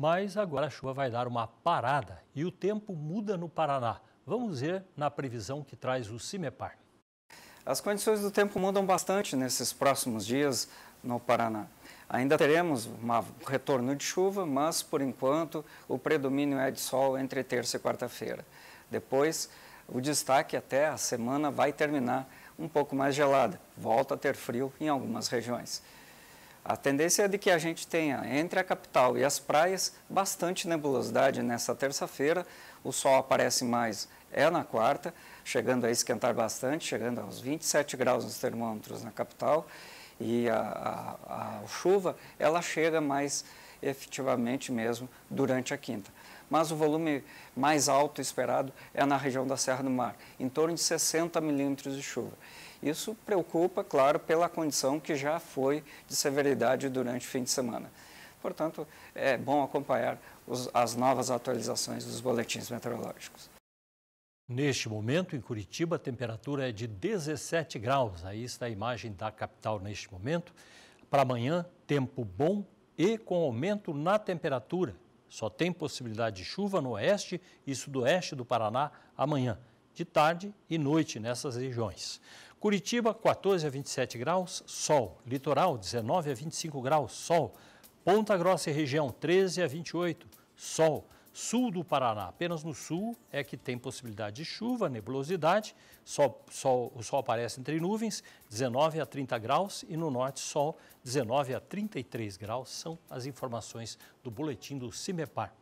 Mas agora a chuva vai dar uma parada e o tempo muda no Paraná. Vamos ver na previsão que traz o CIMEPAR. As condições do tempo mudam bastante nesses próximos dias no Paraná. Ainda teremos um retorno de chuva, mas por enquanto o predomínio é de sol entre terça e quarta-feira. Depois, o destaque até a semana vai terminar um pouco mais gelada, volta a ter frio em algumas regiões. A tendência é de que a gente tenha entre a capital e as praias bastante nebulosidade nessa terça-feira. O sol aparece mais é na quarta, chegando a esquentar bastante, chegando aos 27 graus nos termômetros na capital. E a, a, a chuva, ela chega mais efetivamente mesmo durante a quinta. Mas o volume mais alto esperado é na região da Serra do Mar, em torno de 60 milímetros de chuva. Isso preocupa, claro, pela condição que já foi de severidade durante o fim de semana. Portanto, é bom acompanhar os, as novas atualizações dos boletins meteorológicos. Neste momento, em Curitiba, a temperatura é de 17 graus. Aí está a imagem da capital neste momento. Para amanhã, tempo bom e com aumento na temperatura. Só tem possibilidade de chuva no oeste e sudoeste do Paraná amanhã, de tarde e noite nessas regiões. Curitiba, 14 a 27 graus, sol. Litoral, 19 a 25 graus, sol. Ponta Grossa e região, 13 a 28, sol. Sul do Paraná, apenas no sul é que tem possibilidade de chuva, nebulosidade, sol, sol, o sol aparece entre nuvens, 19 a 30 graus, e no norte, sol, 19 a 33 graus. São as informações do boletim do CIMEPAR.